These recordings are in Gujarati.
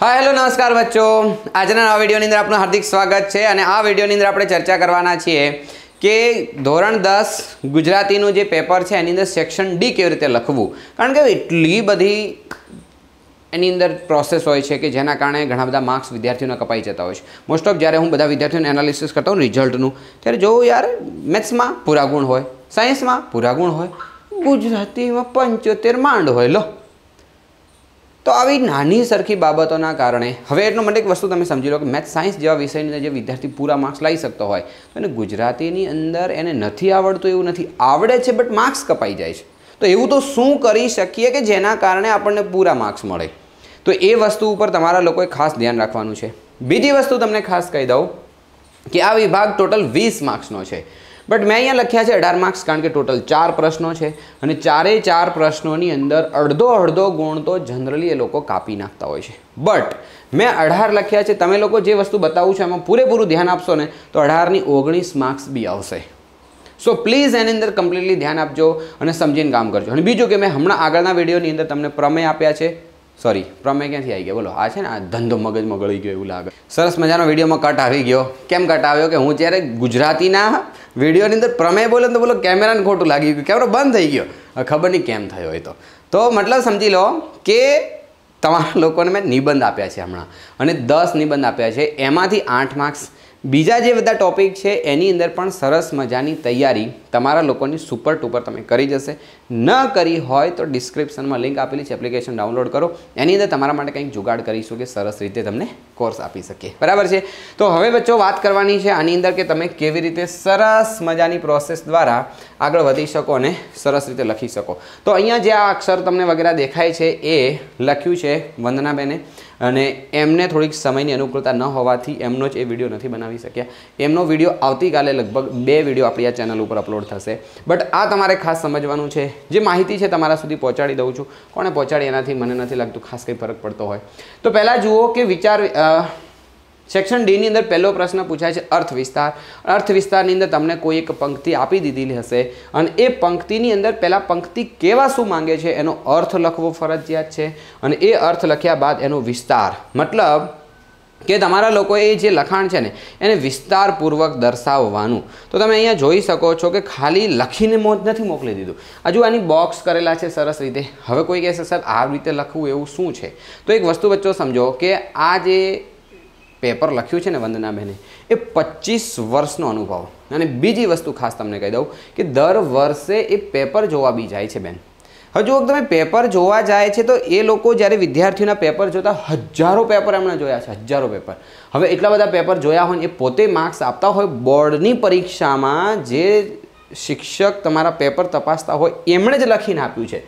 હા હેલો નમસ્કાર બચ્ચો આજના આ વિડીયોની અંદર આપણું હાર્દિક સ્વાગત છે અને આ વિડીયોની અંદર આપણે ચર્ચા કરવાના છીએ કે ધોરણ દસ ગુજરાતીનું જે પેપર છે એની અંદર સેક્શન ડી કેવી રીતે લખવું કારણ કે એટલી બધી એની અંદર પ્રોસેસ હોય છે કે જેના કારણે ઘણા બધા માર્ક્સ વિદ્યાર્થીઓને કપાઈ જતા હોય છે મોસ્ટ ઓફ જ્યારે હું બધા વિદ્યાર્થીઓને એનાલિસિસ કરતો હોઉં રિઝલ્ટનું ત્યારે જોઉં યાર મેથ્સમાં પૂરા ગુણ હોય સાયન્સમાં પૂરા ગુણ હોય ગુજરાતીમાં પંચોતેર માંડ હોય લો તો આવી નાની સરખી બાબતોના કારણે હવે એટલું મને એક વસ્તુ તમે સમજી લો કે મેથ સાયન્સ જેવા વિષયને જે વિદ્યાર્થી પૂરા માર્ક્સ લાવી શકતો હોય તો એને ગુજરાતીની અંદર એને નથી આવડતું એવું નથી આવડે છે બટ માર્ક્સ કપાઈ જાય છે તો એવું તો શું કરી શકીએ કે જેના કારણે આપણને પૂરા માર્ક્સ મળે તો એ વસ્તુ ઉપર તમારા લોકોએ ખાસ ધ્યાન રાખવાનું છે બીજી વસ્તુ તમને ખાસ કહી દઉં કે આ વિભાગ ટોટલ વીસ માર્ક્સનો છે બટ મેં અહીંયા લખ્યા છે અઢાર માર્ક્સ કારણ કે ટોટલ ચાર પ્રશ્નો છે અને ચારે ચાર પ્રશ્નોની અંદર અડધો અડધો ગુણ તો જનરલી એ લોકો કાપી નાખતા હોય છે બટ મેં અઢાર લખ્યા છે તમે લોકો જે વસ્તુ બતાવું છે એમાં પૂરેપૂરું ધ્યાન આપશો ને તો અઢારની ઓગણીસ માર્ક્સ બી આવશે સો પ્લીઝ એની અંદર કમ્પ્લીટલી ધ્યાન આપજો અને સમજીને કામ કરજો અને બીજું કે મેં હમણાં આગળના વિડીયોની અંદર તમને પ્રમેય આપ્યા છે સોરી પ્રમેય ક્યાંથી આવી ગયો બોલો આ છે ને આ ધંધો મગજમાં ગળી ગયો એવું લાગે સરસ મજાનો વિડીયોમાં કટ આવી ગયો કેમ કટ આવ્યો કે હું જ્યારે ગુજરાતીના વિડીયોની અંદર પ્રમેય બોલે તો બોલો કેમેરાને ખોટું લાગી ગયું કેમેરો બંધ થઈ ગયો ખબર નહીં કેમ થયો એ તો તો મતલબ સમજી લો કે તમારા લોકોને મેં નિબંધ આપ્યા છે હમણાં અને દસ નિબંધ આપ્યા છે એમાંથી આઠ માર્ક્સ બીજા જે બધા ટોપિક છે એની અંદર પણ સરસ મજાની તૈયારી તમારા લોકોની સુપર ટુપર તમે કરી જશે ન કરી હોય તો ડિસ્ક્રિપ્શનમાં લિંક આપેલી છે એપ્લિકેશન ડાઉનલોડ કરો એની અંદર તમારા માટે કંઈક જુગાડ કરીશું કે સરસ રીતે તમને કોર્સ આપી શકીએ બરાબર છે તો હવે બચ્ચો વાત કરવાની છે આની અંદર કે તમે કેવી રીતે સરસ મજાની પ્રોસેસ દ્વારા આગળ વધી શકો અને સરસ રીતે લખી શકો તો અહીંયા જે આ અક્ષર તમને વગેરે દેખાય છે એ લખ્યું છે વંદનાબેને બેને અને એમને થોડીક સમયની અનુકૂળતા ન હોવાથી એમનો જ એ વિડીયો નથી બનાવી શક્યા એમનો વિડીયો આવતીકાલે લગભગ બે વિડીયો આપણી આ ચેનલ ઉપર અપલોડ થશે બટ આ તમારે ખાસ સમજવાનું છે જે માહિતી છે તમારા સુધી પહોંચાડી દઉં છું કોણે પહોંચાડી એનાથી મને નથી લાગતું ખાસ કંઈ ફરક પડતો હોય તો પહેલાં જુઓ કે વિચાર સેક્શન ડીની અંદર પહેલો પ્રશ્ન પૂછાય છે અર્થ વિસ્તાર અર્થ વિસ્તારની અંદર તમને કોઈ એક પંક્તિ આપી દીધેલી હશે અને એ પંક્તિની અંદર પહેલાં પંક્તિ કેવા શું માંગે છે એનો અર્થ લખવો ફરજિયાત છે અને એ અર્થ લખ્યા બાદ એનો વિસ્તાર મતલબ કે તમારા લોકોએ જે લખાણ છે ને એને વિસ્તારપૂર્વક દર્શાવવાનું તો તમે અહીંયા જોઈ શકો છો કે ખાલી લખીને મોજ નથી મોકલી દીધું હજુ આની બોક્સ કરેલા છે સરસ રીતે હવે કોઈ કહેશે સર આ રીતે લખવું એવું શું છે તો એક વસ્તુ વચ્ચો સમજો કે આ જે પેપર લખ્યું છે ને વંદના બહેને એ પચીસ વર્ષનો અનુભવ અને બીજી વસ્તુ ખાસ તમને કહી દઉં કે દર વર્ષે એ પેપર જોવા બી જાય છે બેન હવે જો તમે પેપર જોવા જાય છે તો એ લોકો જ્યારે વિદ્યાર્થીઓના પેપર જોતા હજારો પેપર એમણે જોયા છે હજારો પેપર હવે એટલા બધા પેપર જોયા હોય એ પોતે માર્ક્સ આપતા હોય બોર્ડની પરીક્ષામાં જે શિક્ષક તમારા પેપર તપાસતા હોય એમણે જ લખીને આપ્યું છે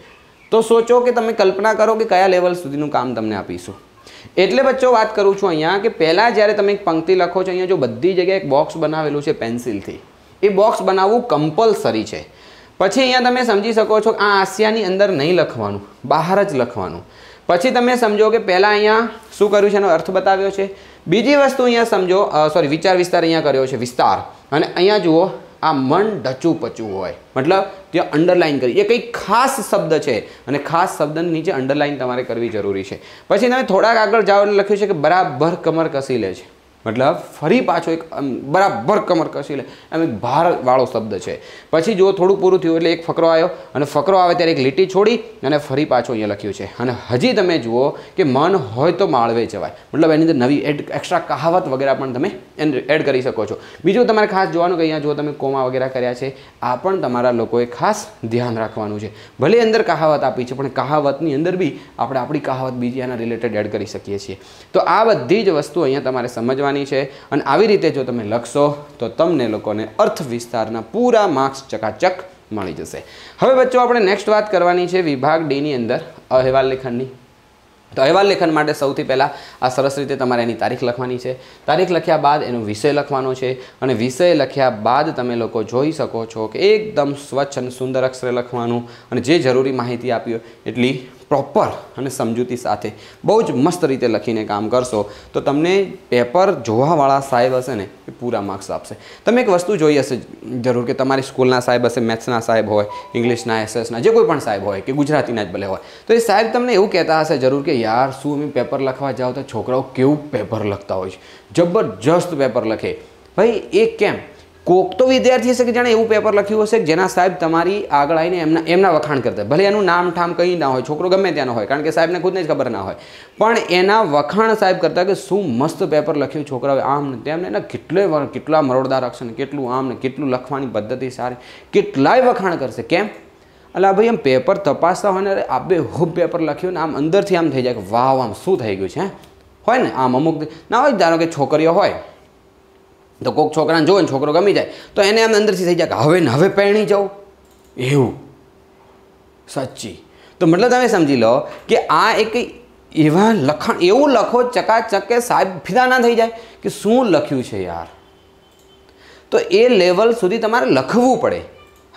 તો સોચો કે તમે કલ્પના કરો કે કયા લેવલ સુધીનું કામ તમને આપીશું એટલે બચ્ચો વાત કરું છું અહીંયા કે પહેલાં જ્યારે તમે એક પંક્તિ લખો છો અહીંયા જો બધી જગ્યાએ એક બોક્સ બનાવેલું છે પેન્સિલથી એ બોક્સ બનાવવું કમ્પલસરી છે પછી અહીંયા તમે સમજી શકો છો આ આસિયાની અંદર નહીં લખવાનું બહાર જ લખવાનું પછી તમે સમજો કે પહેલાં અહીંયા શું કર્યું છે એનો અર્થ બતાવ્યો છે બીજી વસ્તુ અહીંયા સમજો સોરી વિચાર વિસ્તાર અહીંયા કર્યો છે વિસ્તાર અને અહીંયા જુઓ આ મન ઢચું પચું હોય મતલબ ત્યાં અંડરલાઇન કરી એ કંઈક ખાસ શબ્દ છે અને ખાસ શબ્દની નીચે અંડરલાઇન તમારે કરવી જરૂરી છે પછી તમે થોડાક આગળ જાઓ લખ્યું છે કે બરાબર કમર કસી લે છે મતલબ ફરી પાછો એક બરાબર કમર કસી લે એમ એક ભારવાળો શબ્દ છે પછી જો થોડું પૂરું થયું એટલે એક ફકરો આવ્યો અને ફકરો આવે ત્યારે એક લીટી છોડી અને ફરી પાછો અહીંયા લખ્યું છે અને હજી તમે જુઓ કે મન હોય તો માળવે જવાય મતલબ એની અંદર નવી એડ એક્સ્ટ્રા કહાવત વગેરે પણ તમે એડ કરી શકો છો બીજું તમારે ખાસ જોવાનું કે અહીંયા જો તમે કોમા વગેરે કર્યા છે આ પણ તમારા લોકોએ ખાસ ધ્યાન રાખવાનું છે ભલે અંદર કહાવત આપી છે પણ કહાવતની અંદર બી આપણે આપણી કહાવત બીજી એના રિલેટેડ એડ કરી શકીએ છીએ તો આ બધી જ વસ્તુ અહીંયા તમારે સમજવાની લખવાની છે અને આવી રીતે જો તમે લખશો તો તમને લોકોને અર્થ વિસ્તારના પૂરા માર્ક્સ ચકાચક મળી જશે હવે બચ્ચો આપણે નેક્સ્ટ વાત કરવાની છે વિભાગ ડીની અંદર અહેવાલ લેખનની તો અહેવાલ લેખન માટે સૌથી પહેલાં આ સરસ રીતે તમારે એની તારીખ લખવાની છે તારીખ લખ્યા બાદ એનો વિષય લખવાનો છે અને વિષય લખ્યા બાદ તમે લોકો જોઈ શકો છો કે એકદમ સ્વચ્છ અને સુંદર અક્ષરે લખવાનું અને જે જરૂરી માહિતી આપી એટલી પ્રોપર અને સમજૂતી સાથે બહુ જ મસ્ત રીતે લખીને કામ કરશો તો તમને પેપર જોવાવાળા સાહેબ હશે ને એ પૂરા માર્ક્સ આપશે તમે એક વસ્તુ જોઈ હશે જરૂર કે તમારી સ્કૂલના સાહેબ હશે મેથ્સના સાહેબ હોય ઇંગ્લિશના એસએસના જે કોઈ પણ સાહેબ હોય કે ગુજરાતીના જ ભલે હોય તો એ સાહેબ તમને એવું કહેતા હશે જરૂર કે યાર શું અમે પેપર લખવા જાઓ તો છોકરાઓ કેવું પેપર લખતા હોય છે જબરજસ્ત પેપર લખે ભાઈ એ કેમ કોક તો વિદ્યાર્થી હશે કે જેણે એવું પેપર લખ્યું હશે કે જેના સાહેબ તમારી આગળ આવીને એમના એમના વખાણ કરતા ભલે એનું નામ ઠામ કંઈ ના હોય છોકરો ગમે ત્યાંનો હોય કારણ કે સાહેબને ખુદને જ ખબર ના હોય પણ એના વખાણ સાહેબ કરતાં કે શું મસ્ત પેપર લખ્યું છોકરાઓ આમ ને તેમને એના કેટલે કેટલા મરોડદાર અક્ષર કેટલું આમ ને કેટલું લખવાની પદ્ધતિ સારી કેટલાય વખાણ કરશે કેમ એટલે ભાઈ એમ પેપર તપાસતા હોય ને બે હુબ પેપર લખ્યું ને આમ અંદરથી આમ થઈ જાય કે વાહ આમ શું થઈ ગયું છે હોય ને આમ અમુક ના હોય ધારો કે છોકરીઓ હોય તો કોઈક છોકરાને જોવે ને છોકરો ગમી જાય તો એને એમ અંદરથી થઈ જાય કે હવે ને હવે પહેણી જાઉં એવું સાચી તો મતલબ તમે સમજી લો કે આ એક એવા લખાણ એવું લખો ચકાચક કે સાહેબ ફિદા ના થઈ જાય કે શું લખ્યું છે યાર તો એ લેવલ સુધી તમારે લખવું પડે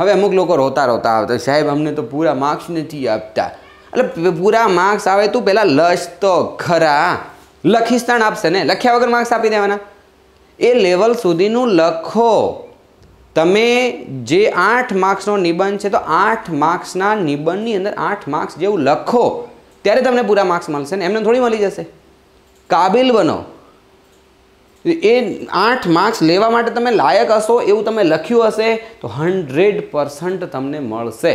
હવે અમુક લોકો રોતા રોતા આવતા સાહેબ અમને તો પૂરા માર્ક્સ નથી આપતા એટલે પૂરા માર્ક્સ આવે તું પહેલાં લશ તો ખરા લખીશ તાણ આપશે ને લખ્યા વગર માર્ક્સ આપી દેવાના એ લેવલ સુધીનું લખો તમે જે આઠ માર્ક્સનો નિબંધ છે તો આઠ માર્ક્સના નિબંધની અંદર આઠ માર્ક્સ જેવું લખો ત્યારે તમને પૂરા માર્ક્સ મળશે ને એમને થોડી મળી જશે કાબિલ બનો એ આઠ માર્ક્સ લેવા માટે તમે લાયક હશો એવું તમે લખ્યું હશે તો હંડ્રેડ પર્સન્ટ તમને મળશે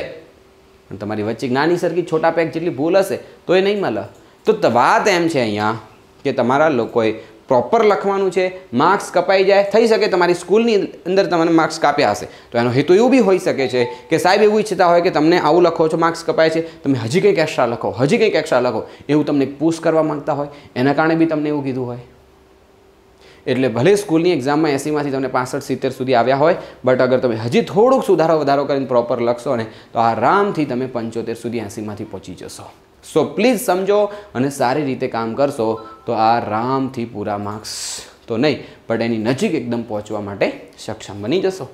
તમારી વચ્ચે નાની સરખી છોટા પેક જેટલી ભૂલ હશે તો એ નહીં મળે તો વાત એમ છે અહીંયા કે તમારા લોકોએ પ્રોપર લખવાનું છે માર્ક્સ કપાઈ જાય થઈ શકે તમારી સ્કૂલની અંદર તમને માર્ક્સ કાપ્યા હશે તો એનો હેતુ એવું બી હોઈ શકે છે કે સાહેબ એવું ઈચ્છતા હોય કે તમને આવું લખો છો માર્ક્સ કપાય છે તમે હજી કંઈક એક્સ્ટ્રા લખો હજી કંઈક એક્સ્ટ્રા લખો એવું તમને પુશ કરવા માગતા હોય એના કારણે બી તમને એવું કીધું હોય એટલે ભલે સ્કૂલની એક્ઝામમાં એસીમાંથી તમને પાસઠ સિત્તેર સુધી આવ્યા હોય બટ અગર તમે હજી થોડુંક સુધારો વધારો કરીને પ્રોપર લખશો ને તો આરામથી તમે પંચોતેર સુધી એસીમાંથી પહોંચી જશો સો પ્લીઝ સમજો અને સારી રીતે કામ કરશો તો આ આરામથી પૂરા માર્ક્સ તો નહીં પણ એની નજીક એકદમ પહોંચવા માટે સક્ષમ બની જશો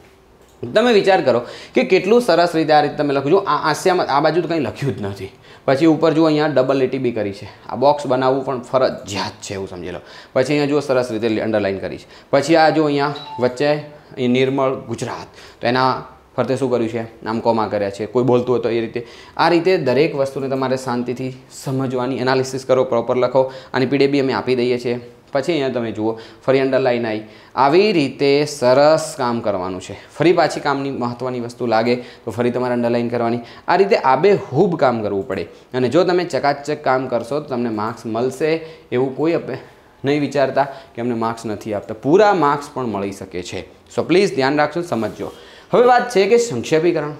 તમે વિચાર કરો કે કેટલું સરસ રીતે આ રીતે તમે લખજો આ આસિયામાં આ બાજુ તો કંઈ લખ્યું જ નથી પછી ઉપર જુઓ અહીંયા ડબલ લીટી બી કરી છે આ બોક્સ બનાવવું પણ ફરજિયાત છે એવું સમજી લો પછી અહીંયા જુઓ સરસ રીતે અંડરલાઇન કરી છે પછી આ જો અહીંયા વચ્ચે નિર્મળ ગુજરાત તો એના ફરતે શું કર્યું છે આમ કોમા કર્યા છે કોઈ બોલતું હોય તો એ રીતે આ રીતે દરેક વસ્તુને તમારે શાંતિથી સમજવાની એનાલિસિસ કરો પ્રોપર લખો અને પીડે બી અમે આપી દઈએ છીએ પછી અહીંયા તમે જુઓ ફરી અંડરલાઈન આવી આવી રીતે સરસ કામ કરવાનું છે ફરી પાછી કામની મહત્ત્વની વસ્તુ લાગે તો ફરી તમારે અંડરલાઈન કરવાની આ રીતે આબે હૂબ કામ કરવું પડે અને જો તમે ચકાચક કામ કરશો તો તમને માર્ક્સ મળશે એવું કોઈ નહીં વિચારતા કે અમને માર્ક્સ નથી આપતા પૂરા માર્ક્સ પણ મળી શકે છે સો પ્લીઝ ધ્યાન રાખશો સમજજો હવે વાત છે કે સંક્ષેપીકરણ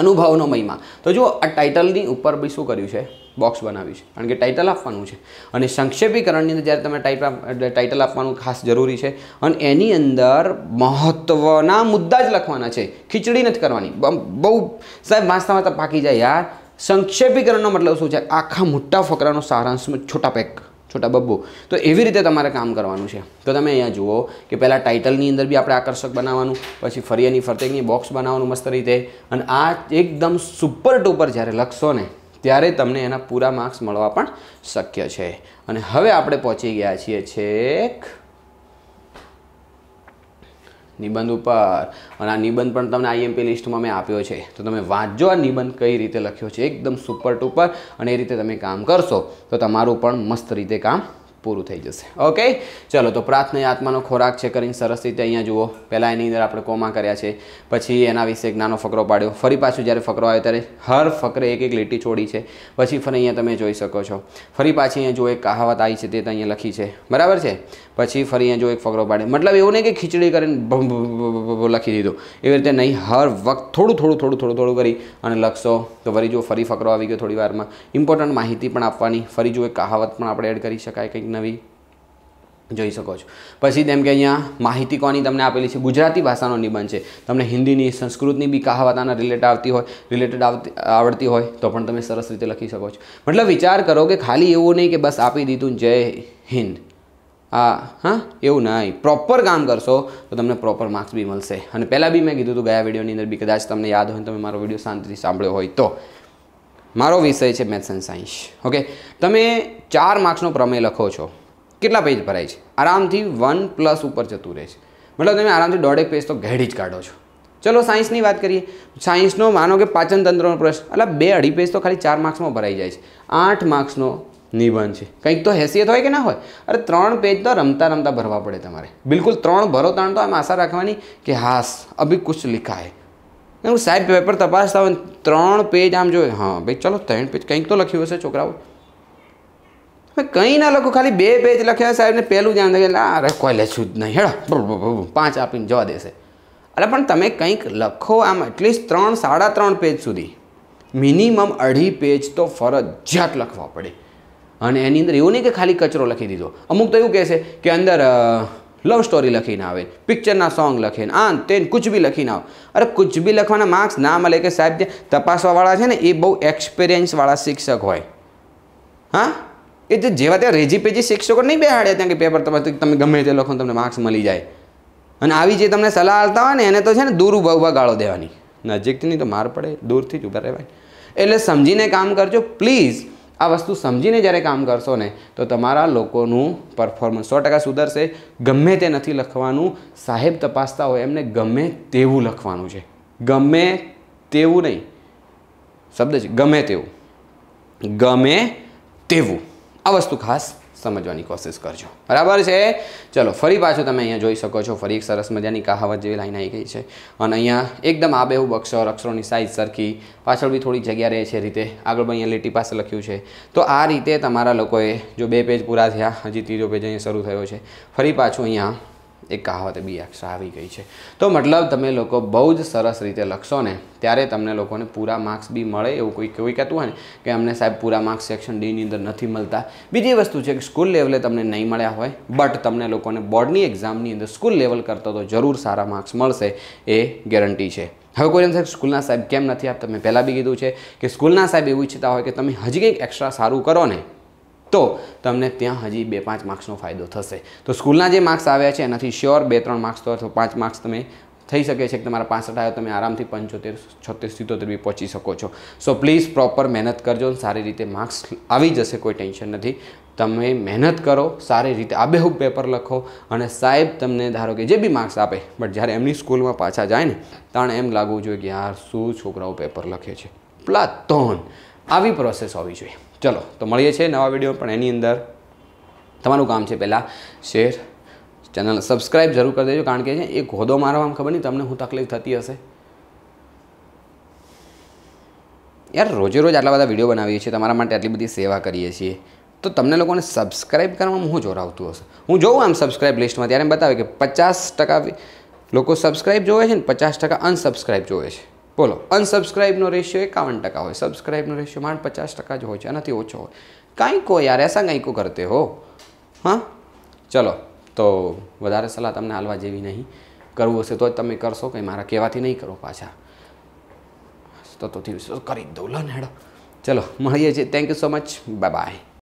અનુભવનો મહિમા તો જુઓ આ ટાઇટલની ઉપર બી શું કર્યું છે બોક્સ બનાવ્યું છે કારણ કે ટાઇટલ આપવાનું છે અને સંક્ષેપીકરણની અંદર જ્યારે તમે ટાઇટલ ટાઇટલ આપવાનું ખાસ જરૂરી છે અને એની અંદર મહત્ત્વના મુદ્દા જ લખવાના છે ખીચડી નથી કરવાની બહુ સાહેબ વાંચતા વાંચતા પાકી જાય યાર સંક્ષેપીકરણનો મતલબ શું છે આખા મોટા ફકરાનો સારાંશમાં છોટા પેક છોટા બબ્બુ તો એવી રીતે તમારે કામ કરવાનું છે તો તમે અહીંયા જુઓ કે પહેલાં ટાઇટલની અંદર બી આપણે આકર્ષક બનાવવાનું પછી ફરી એની ફરતેકની બોક્સ બનાવવાનું મસ્ત રીતે અને આ એકદમ સુપર ટુપર જ્યારે લખશો ને ત્યારે તમને એના પૂરા માર્ક્સ મળવા પણ શક્ય છે અને હવે આપણે પહોંચી ગયા છીએ છેક નિબંધ ઉપર અને આ નિબંધ પણ તમને આઈએમપી લિસ્ટમાં મેં આપ્યો છે તો તમે વાંચજો આ નિબંધ કઈ રીતે લખ્યો છે એકદમ સુપર ટુપર અને એ રીતે તમે કામ કરશો તો તમારું પણ મસ્ત રીતે કામ પૂરું થઈ જશે ઓકે ચલો તો પ્રાર્થના આત્માનો ખોરાક છે કરીને સરસ રીતે અહીંયા જુઓ પહેલાં એની અંદર આપણે કોમા કર્યા છે પછી એના વિશે એક નાનો ફકરો પાડ્યો ફરી પાછું જ્યારે ફકરો આવે ત્યારે હર ફકરે એક એક લીટી છોડી છે પછી ફરી અહીંયા તમે જોઈ શકો છો ફરી પાછી અહીંયા જો એક કહાવત આવી છે તે અહીંયા લખી છે બરાબર છે પછી ફરી અહીંયા જો એક ફકરો પાડે મતલબ એવું નહીં કે ખીચડી કરીને લખી દીધો એવી રીતે નહીં હર વખત થોડું થોડું થોડું થોડું થોડું કરી અને લખશો તો ફરી જો ફરી ફકરો આવી ગયો થોડી વારમાં ઇમ્પોર્ટન્ટ માહિતી પણ આપવાની ફરી જો એક કહાવત પણ આપણે એડ કરી શકાય કંઈક નવી જોઈ શકો છો પછી જેમ કે અહીંયા માહિતી કોની તમને આપેલી છે ગુજરાતી ભાષાનો નિબંધ છે તમને હિન્દીની સંસ્કૃતની બી કહાવતાના રિલેટેડ આવતી હોય રિલેટેડ આવડતી હોય તો પણ તમે સરસ રીતે લખી શકો છો મતલબ વિચાર કરો કે ખાલી એવું નહીં કે બસ આપી દીધું જય હિન્દ આ હા એવું નહીં પ્રોપર કામ કરશો તો તમને પ્રોપર માર્ક્સ બી મળશે અને પહેલાં બી મેં કીધું હતું ગયા વિડીયોની અંદર બી કદાચ તમને યાદ હોય તમે મારો વિડીયો શાંતિથી સાંભળ્યો હોય તો મારો વિષય છે મેથ્સ એન્ડ સાયન્સ ઓકે તમે ચાર માર્ક્સનો પ્રમેય લખો છો કેટલા પેજ ભરાય છે આરામથી વન પ્લસ ઉપર જતું રહે છે મતલબ તમે આરામથી દોઢેક પેજ તો ઘેડી જ કાઢો છો ચલો સાયન્સની વાત કરીએ સાયન્સનો માનો કે પાચનતંત્રનો પ્રશ્ન એટલે બે અઢી પેજ તો ખાલી ચાર માર્ક્સમાં ભરાઈ જાય છે આઠ માર્ક્સનો નિબંધ છે કંઈક તો હેસિયત હોય કે ના હોય અરે ત્રણ પેજ તો રમતા રમતા ભરવા પડે તમારે બિલકુલ ત્રણ ભરો ત્રણ તો આમ આશા રાખવાની કે હાસ અભી કુછ લિખા હે હું સાહેબ પેપર તપાસતા હોય ત્રણ પેજ આમ જોઈએ હા ભાઈ ચલો ત્રણ પેજ કંઈક તો લખ્યું હશે છોકરાઓ કંઈ ના લખો ખાલી બે પેજ લખ્યા સાહેબને પહેલું ધ્યાન કે અરે કોઈ લેશું જ નહીં હેડો પાંચ આપીને જવા દેશે અરે પણ તમે કંઈક લખો આમ એટલીસ્ટ ત્રણ સાડા ત્રણ પેજ સુધી મિનિમમ અઢી પેજ તો ફરજિયાત લખવા પડે અને એની અંદર એવું નહીં કે ખાલી કચરો લખી દીધો અમુક તો એવું કહેશે કે અંદર લવ સ્ટોરી લખીને આવે પિક્ચરના સોંગ લખીને આ તેન કુછ બી લખીને આવે અરે કુછ બી લખવાના માર્ક્સ ના મળે કે સાહેબ જે તપાસવાવાળા છે ને એ બહુ એક્સપિરિયન્સવાળા શિક્ષક હોય હા એ જે જેવા ત્યાં રેજી પેજી શિક્ષકો નહીં બેહાડે ત્યાં કે પેપર તપાસ તમે ગમે તે લખો તમને માર્ક્સ મળી જાય અને આવી જે તમને સલાહ આપતા હોય ને એને તો છે ને દૂર ઊભા ઊભા ગાળો દેવાની નજીકથી નહીં તો માર પડે દૂરથી જ ઉભા રહેવાય એટલે સમજીને કામ કરજો પ્લીઝ આ વસ્તુ સમજીને જ્યારે કામ કરશો ને તો તમારા લોકોનું પરફોર્મન્સ સો ટકા સુધરશે ગમે તે નથી લખવાનું સાહેબ તપાસતા હોય એમને ગમે તેવું લખવાનું છે ગમે તેવું નહીં શબ્દ છે ગમે તેવું ગમે તેવું આ વસ્તુ ખાસ સમજવાની કોશિશ કરજો બરાબર છે ચલો ફરી પાછું તમે અહીંયા જોઈ શકો છો ફરી એક સરસ મજાની કહાવત જેવી લાઈન આવી ગઈ છે અને અહીંયા એકદમ આબેહૂબ અક્ષર અક્ષરોની સાઇઝ સરખી પાછળ બી થોડી જગ્યા રહે છે રીતે આગળ પણ અહીંયા લીટી પાસે લખ્યું છે તો આ રીતે તમારા લોકોએ જો બે પેજ પૂરા થયા હજી ત્રીજો પેજ અહીંયા શરૂ થયો છે ફરી પાછું અહીંયા એ કહાવત બી એક્સ્ટ્રા આવી ગઈ છે તો મતલબ તમે લોકો બહુ જ સરસ રીતે લખશો ને ત્યારે તમને લોકોને પૂરા માર્ક્સ બી મળે એવું કોઈ કોઈ કહેતું હોય ને કે અમને સાહેબ પૂરા માર્ક્સ સેક્શન ડીની અંદર નથી મળતા બીજી વસ્તુ છે કે સ્કૂલ લેવલે તમને નહીં મળ્યા હોય બટ તમને લોકોને બોર્ડની એક્ઝામની અંદર સ્કૂલ લેવલ કરતો તો જરૂર સારા માર્ક્સ મળશે એ ગેરંટી છે હવે કોઈ સાહેબ સ્કૂલના સાહેબ કેમ નથી આપતા મેં પહેલાં બી કીધું છે કે સ્કૂલના સાહેબ એવું ઈચ્છતા હોય કે તમે હજી કંઈક એક્સ્ટ્રા સારું કરો ને તો તમને ત્યાં હજી બે પાંચ માર્ક્સનો ફાયદો થશે તો સ્કૂલના જે માર્ક્સ આવ્યા છે એનાથી શ્યોર બે ત્રણ માર્ક્સ તો અથવા પાંચ માર્ક્સ તમે થઈ શકે છે કે તમારા પાસઠ આવ્યો તમે આરામથી પંચોતેર છોતેર સિત્તોતેર બી પહોંચી શકો છો સો પ્લીઝ પ્રોપર મહેનત કરજો સારી રીતે માર્ક્સ આવી જશે કોઈ ટેન્શન નથી તમે મહેનત કરો સારી રીતે આબેહૂબ પેપર લખો અને સાહેબ તમને ધારો કે જે બી માર્ક્સ આપે બટ જ્યારે એમની સ્કૂલમાં પાછા જાય ને ત્યાં એમ લાગવું જોઈએ કે યાર શું છોકરાઓ પેપર લખે છે પ્લાટોન આવી પ્રોસેસ હોવી જોઈએ ચલો તો મળીએ છીએ નવા વિડીયો પણ એની અંદર તમારું કામ છે પહેલાં શેર ચેનલ સબસ્ક્રાઈબ જરૂર કરી દેજો કારણ કે છે એ ઘોદો મારવામાં ખબર નહીં તમને હું તકલીફ થતી હશે યાર રોજે રોજ આટલા બધા વિડીયો બનાવીએ છીએ તમારા માટે આટલી બધી સેવા કરીએ છીએ તો તમને લોકોને સબસ્ક્રાઈબ કરવામાં હું જોરાવતું હશે હું જોઉં આમ સબસ્ક્રાઈબ લિસ્ટમાં ત્યારે બતાવે કે પચાસ ટકા લોકો સબસ્ક્રાઈબ જોવે છે ને પચાસ ટકા અનસબસ્ક્રાઈબ જોવે છે બોલો અનસબસ્ક્રાઇબનો રેશિયો એકાવન ટકા હોય સબસ્ક્રાઈબનો રેશિયો માંડ પચાસ ટકા જ હોય છે એનાથી ઓછો હોય કાંઈ કો યાર એસા કાંઈ કો કરતે હો હા ચલો તો વધારે સલાહ તમને હાલવા જેવી નહીં કરવું હશે તો જ તમે કરશો કંઈ મારા કહેવાથી નહીં કરો પાછા તો તો કરી દઉં લો હેડો ચલો મળીએ છીએ thank you so much bye by